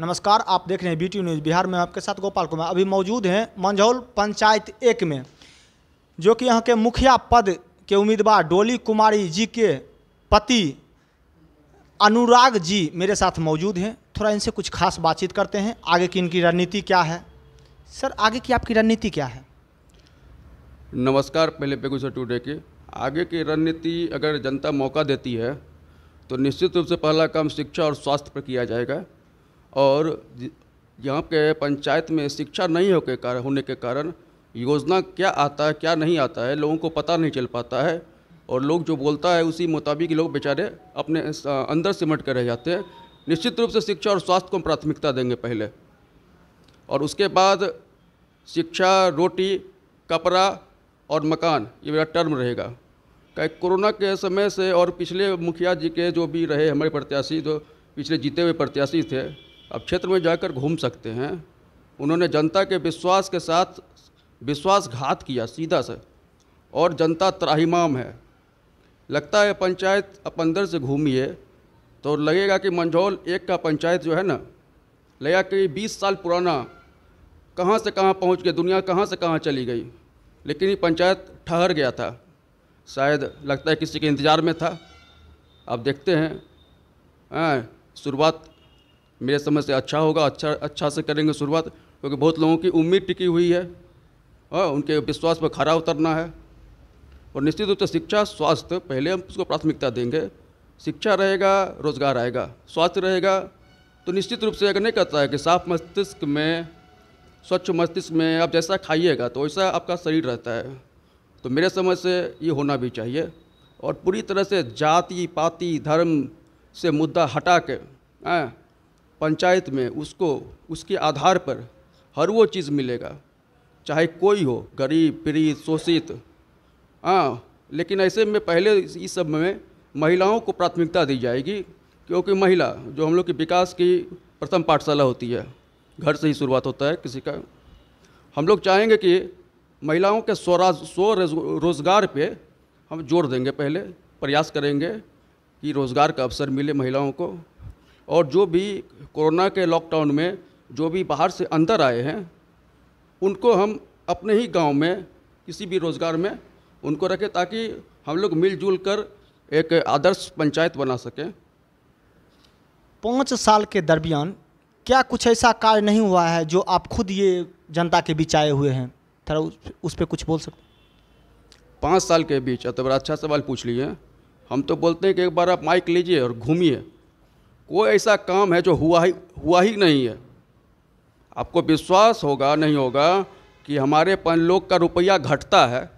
नमस्कार आप देख रहे हैं बी न्यूज़ बिहार में आपके साथ गोपाल कुमार अभी मौजूद हैं मंझौल पंचायत एक में जो कि यहाँ के मुखिया पद के उम्मीदवार डोली कुमारी जी के पति अनुराग जी मेरे साथ मौजूद हैं थोड़ा इनसे कुछ खास बातचीत करते हैं आगे की इनकी रणनीति क्या है सर आगे की आपकी रणनीति क्या है नमस्कार पहले बेगूसराय टूडे के आगे की रणनीति अगर जनता मौका देती है तो निश्चित रूप से पहला काम शिक्षा और स्वास्थ्य पर किया जाएगा और यहाँ के पंचायत में शिक्षा नहीं हो के कारण होने के कारण योजना क्या आता है क्या नहीं आता है लोगों को पता नहीं चल पाता है और लोग जो बोलता है उसी मुताबिक लोग बेचारे अपने अंदर सिमट कर रह जाते हैं निश्चित रूप से शिक्षा और स्वास्थ्य को प्राथमिकता देंगे पहले और उसके बाद शिक्षा रोटी कपड़ा और मकान ये मेरा टर्म रहेगा कोरोना के समय से और पिछले मुखिया जी के जो भी रहे हमारे प्रत्याशी जो पिछले जीते हुए प्रत्याशी थे अब क्षेत्र में जाकर घूम सकते हैं उन्होंने जनता के विश्वास के साथ विश्वासघात किया सीधा से और जनता त्राहिमाम है लगता है पंचायत अप अंदर से घूमिए तो लगेगा कि मंझौल एक का पंचायत जो है ना लगा कि बीस साल पुराना कहाँ से कहाँ पहुँच गया दुनिया कहाँ से कहाँ चली गई लेकिन ये पंचायत ठहर गया था शायद लगता है किसी के इंतज़ार में था अब देखते हैं हाँ, शुरुआत मेरे समझ से अच्छा होगा अच्छा अच्छा से करेंगे शुरुआत क्योंकि बहुत लोगों की उम्मीद टिकी हुई है और हाँ, उनके विश्वास पर खरा उतरना है और निश्चित रूप से शिक्षा स्वास्थ्य पहले हम उसको प्राथमिकता देंगे शिक्षा रहेगा रोजगार आएगा स्वास्थ्य रहेगा तो निश्चित रूप से अगर नहीं करता है कि साफ मस्तिष्क में स्वच्छ मस्तिष्क में आप जैसा खाइएगा तो वैसा आपका शरीर रहता है तो मेरे समझ से ये होना भी चाहिए और पूरी तरह से जाति पाति धर्म से मुद्दा हटा के हाँ, पंचायत में उसको उसके आधार पर हर वो चीज़ मिलेगा चाहे कोई हो गरीब पीड़ित शोषित हाँ लेकिन ऐसे में पहले इस सब में महिलाओं को प्राथमिकता दी जाएगी क्योंकि महिला जो हम लोग के विकास की प्रथम पाठशाला होती है घर से ही शुरुआत होता है किसी का हम लोग चाहेंगे कि महिलाओं के स्वराज स्व रोजगार पे हम जोर देंगे पहले प्रयास करेंगे कि रोज़गार का अवसर मिले महिलाओं को और जो भी कोरोना के लॉकडाउन में जो भी बाहर से अंदर आए हैं उनको हम अपने ही गांव में किसी भी रोज़गार में उनको रखें ताकि हम लोग मिलजुल कर एक आदर्श पंचायत बना सकें पाँच साल के दरमियान क्या कुछ ऐसा कार्य नहीं हुआ है जो आप खुद ये जनता के बीच आए हुए हैं थोड़ा उस पर कुछ बोल सकते पाँच साल के बीच तो बड़ा अच्छा सवाल पूछ लिए हम तो बोलते हैं कि एक बार आप माइक लीजिए और घूमिए कोई ऐसा काम है जो हुआ ही हुआ ही नहीं है आपको विश्वास होगा नहीं होगा कि हमारे लोग का रुपया घटता है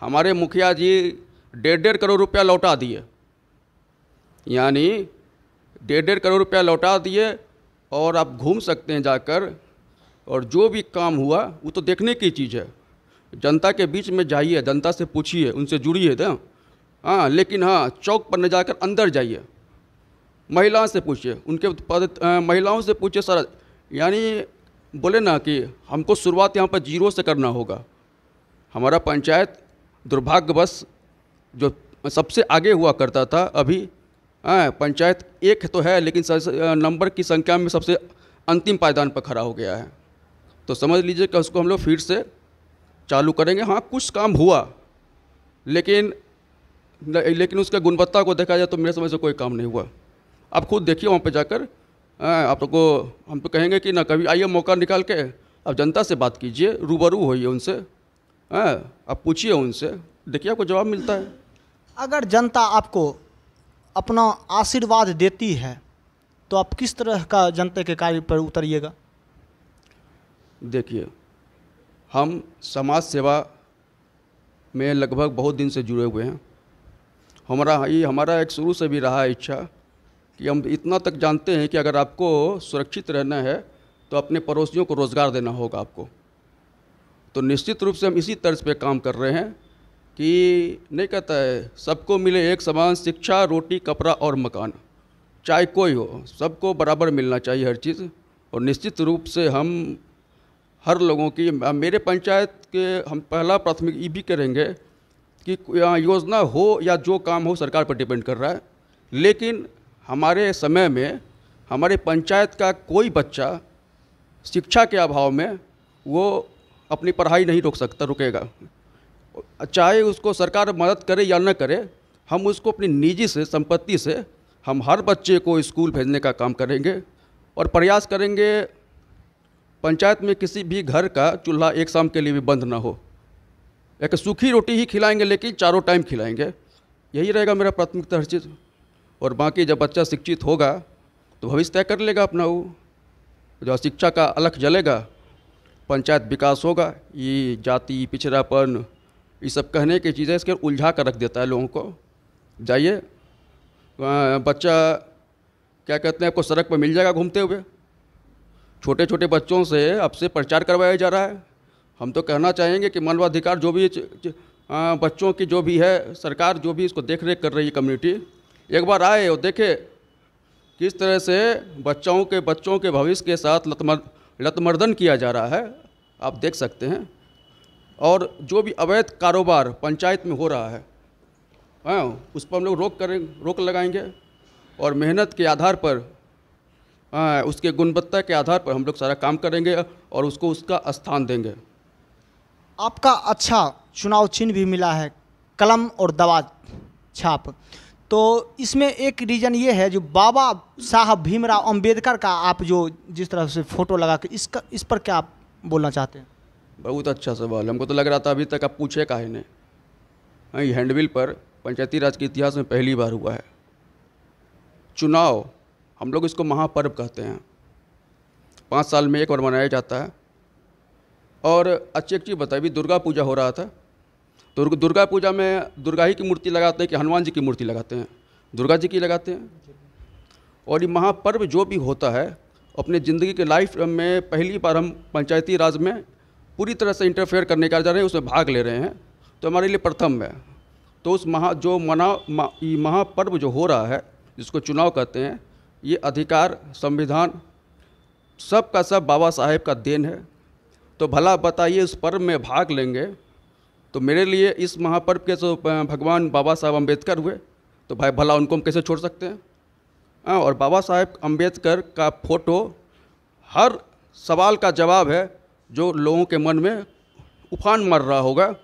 हमारे मुखिया जी डेढ़ डेढ़ करोड़ रुपया लौटा दिए यानी डेढ़ डेढ़ करोड़ रुपया लौटा दिए और आप घूम सकते हैं जाकर और जो भी काम हुआ वो तो देखने की चीज़ है जनता के बीच में जाइए जनता से पूछिए उनसे जुड़िए हाँ लेकिन हाँ चौक पर न जाकर अंदर जाइए महिलाओं से पूछिए उनके पद महिलाओं से पूछिए सर यानी बोले ना कि हमको शुरुआत यहाँ पर जीरो से करना होगा हमारा पंचायत दुर्भाग्यवश जो सबसे आगे हुआ करता था अभी आ, पंचायत एक तो है लेकिन नंबर की संख्या में सबसे अंतिम पायदान पर खड़ा हो गया है तो समझ लीजिए कि उसको हम लोग फिर से चालू करेंगे हाँ कुछ काम हुआ लेकिन लेकिन उसका गुणवत्ता को देखा जाए तो मेरे समझ से कोई काम नहीं हुआ आप खुद देखिए वहाँ पर जाकर आप लोग तो हम तो कहेंगे कि ना कभी आइए मौका निकाल के आप जनता से बात कीजिए रूबरू होइए उनसे आप पूछिए उनसे देखिए आपको जवाब मिलता है अगर जनता आपको अपना आशीर्वाद देती है तो आप किस तरह का जनता के कार्य पर उतरिएगा देखिए हम समाज सेवा में लगभग बहुत दिन से जुड़े हुए हैं हमारा ये हमारा एक शुरू से भी रहा इच्छा कि हम इतना तक जानते हैं कि अगर आपको सुरक्षित रहना है तो अपने पड़ोसियों को रोज़गार देना होगा आपको तो निश्चित रूप से हम इसी तर्ज पे काम कर रहे हैं कि नहीं कहता है सबको मिले एक समान शिक्षा रोटी कपड़ा और मकान चाहे कोई हो सबको बराबर मिलना चाहिए हर चीज़ और निश्चित रूप से हम हर लोगों की मेरे पंचायत के हम पहला प्राथमिक ये भी करेंगे कि हाँ, योजना हो या जो काम हो सरकार पर डिपेंड कर रहा है लेकिन हमारे समय में हमारे पंचायत का कोई बच्चा शिक्षा के अभाव में वो अपनी पढ़ाई नहीं रोक सकता रुकेगा चाहे उसको सरकार मदद करे या न करे हम उसको अपनी निजी से संपत्ति से हम हर बच्चे को स्कूल भेजने का काम करेंगे और प्रयास करेंगे पंचायत में किसी भी घर का चूल्हा एक शाम के लिए भी बंद ना हो एक सूखी रोटी ही खिलाएंगे लेकिन चारों टाइम खिलाएंगे यही रहेगा मेरा प्राथमिकता हर चीज़ और बाकी जब बच्चा शिक्षित होगा तो भविष्य तय कर लेगा अपना वो जो शिक्षा का अलख जलेगा पंचायत विकास होगा ये जाति पिछड़ापन ये सब कहने की चीज़ें इसके उलझा कर रख देता है लोगों को जाइए बच्चा क्या कहते हैं आपको सड़क पर मिल जाएगा घूमते हुए छोटे छोटे बच्चों से आपसे प्रचार करवाया जा रहा है हम तो कहना चाहेंगे कि मानवाधिकार जो भी बच्चों की जो भी है सरकार जो भी इसको देख रेख कर रही है कम्युनिटी एक बार आए और देखे किस तरह से बच्चों के बच्चों के भविष्य के साथ लतमर लतमर्दन किया जा रहा है आप देख सकते हैं और जो भी अवैध कारोबार पंचायत में हो रहा है हाँ, उस पर हम लोग रोक करें रोक लगाएंगे और मेहनत के आधार पर आ, हाँ, उसके गुणवत्ता के आधार पर हम लोग सारा काम करेंगे और उसको उसका स्थान देंगे आपका अच्छा चुनाव चिन्ह भी मिला है कलम और दवा छाप तो इसमें एक रीज़न ये है जो बाबा साहब भीमराव अंबेडकर का आप जो जिस तरह से फ़ोटो लगा के इसका इस पर क्या आप बोलना चाहते हैं बहुत अच्छा सवाल हमको तो लग रहा था अभी तक आप पूछे का ही नहीं हाँ, हैंडबिल पर पंचायती राज के इतिहास में पहली बार हुआ है चुनाव हम लोग इसको महापर्व कहते हैं पाँच साल में एक बार मनाया जाता है और अच्छी एक चीज़ बताई भी दुर्गा पूजा हो रहा था तो दुर्गा पूजा में दुर्गा ही की मूर्ति लगाते हैं कि हनुमान जी की मूर्ति लगाते हैं दुर्गा जी की लगाते हैं और ये महापर्व जो भी होता है अपने ज़िंदगी के लाइफ में पहली बार हम पंचायती राज में पूरी तरह से इंटरफेयर करने का जा रहे हैं उसमें भाग ले रहे हैं तो हमारे लिए प्रथम है तो उस महा जो मना महापर्व जो हो रहा है जिसको चुनाव कहते हैं ये अधिकार संविधान सब का सब बाबा साहेब का देन है तो भला बताइए उस पर्व में भाग लेंगे तो मेरे लिए इस महापर्व के जो भगवान बाबा साहब अम्बेडकर हुए तो भाई भला उनको हम कैसे छोड़ सकते हैं हाँ और बाबा साहेब अम्बेडकर का फोटो हर सवाल का जवाब है जो लोगों के मन में उफान मर रहा होगा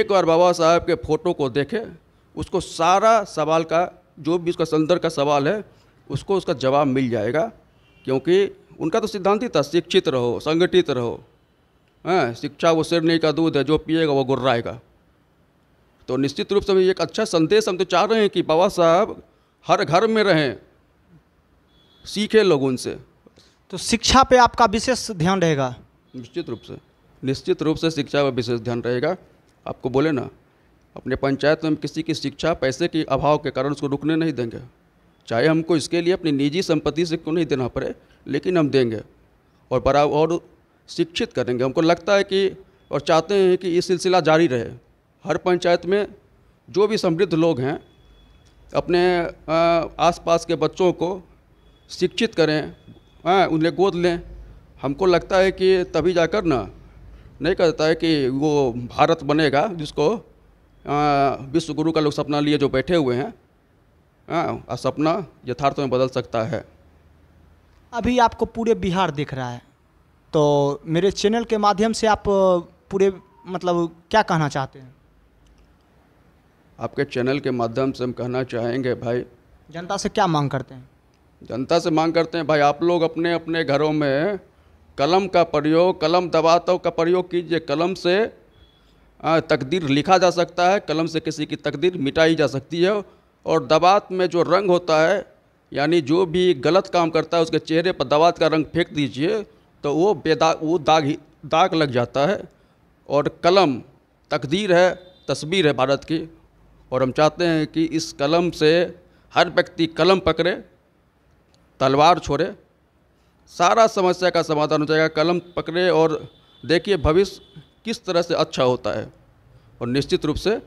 एक बार बाबा साहब के फ़ोटो को देखें उसको सारा सवाल का जो भी उसका संदर्भ का सवाल है उसको उसका जवाब मिल जाएगा क्योंकि उनका तो सिद्धांत ही था शिक्षित रहो संगठित रहो हैं शिक्षा वो सिरने का दूध है जो पिएगा वो गुर्राएगा तो निश्चित रूप से एक अच्छा संदेश हम तो चाह रहे हैं कि बाबा साहब हर घर में रहें सीखे लोग उनसे तो शिक्षा पे आपका विशेष ध्यान रहेगा निश्चित रूप से निश्चित रूप से शिक्षा पर विशेष ध्यान रहेगा आपको बोले ना अपने पंचायत में किसी की शिक्षा पैसे के अभाव के कारण उसको रुकने नहीं देंगे चाहे हमको इसके लिए अपनी निजी संपत्ति से क्यों नहीं देना पड़े लेकिन हम देंगे और बराबर और शिक्षित करेंगे हमको लगता है कि और चाहते हैं कि ये सिलसिला जारी रहे हर पंचायत में जो भी समृद्ध लोग हैं अपने आसपास के बच्चों को शिक्षित करें उन्हें गोद लें हमको लगता है कि तभी जाकर ना नहीं कहता है कि वो भारत बनेगा जिसको विश्व गुरु का लोग सपना लिए जो बैठे हुए हैं हाँ सपना यथार्थ में बदल सकता है अभी आपको पूरे बिहार दिख रहा है तो मेरे चैनल के माध्यम से आप पूरे मतलब क्या कहना चाहते हैं आपके चैनल के माध्यम से हम कहना चाहेंगे भाई जनता से क्या मांग करते हैं जनता से मांग करते हैं भाई आप लोग अपने अपने घरों में कलम का प्रयोग कलम दबातों का प्रयोग कीजिए कलम से तकदीर लिखा जा सकता है कलम से किसी की तकदीर मिटाई जा सकती है और दबात में जो रंग होता है यानी जो भी गलत काम करता है उसके चेहरे पर दबात का रंग फेंक दीजिए तो वो बेदाग वो दाग ही दाग लग जाता है और कलम तकदीर है तस्वीर है भारत की और हम चाहते हैं कि इस कलम से हर व्यक्ति कलम पकड़े तलवार छोड़े सारा समस्या का समाधान हो जाएगा कलम पकड़े और देखिए भविष्य किस तरह से अच्छा होता है और निश्चित रूप से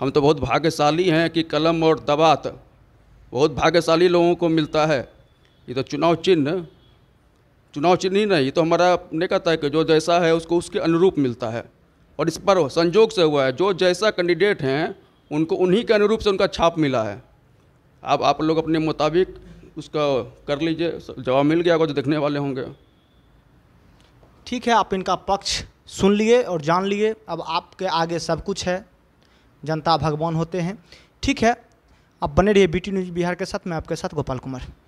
हम तो बहुत भाग्यशाली हैं कि कलम और दबात बहुत भाग्यशाली लोगों को मिलता है ये तो चुनाव चिन्ह चुनाव चिन्ह नहीं तो हमारा ने कहता है कि जो जैसा है उसको उसके अनुरूप मिलता है और इस पर संजोग से हुआ है जो जैसा कैंडिडेट हैं उनको उन्हीं के अनुरूप से उनका छाप मिला है अब आप लोग अपने मुताबिक उसका कर लीजिए जवाब मिल गया होगा जो देखने वाले होंगे ठीक है आप इनका पक्ष सुन लिए और जान लिए अब आपके आगे सब कुछ है जनता भगवान होते हैं ठीक है आप बने रहिए बी टी न्यूज़ बिहार के साथ मैं आपके साथ गोपाल कुमार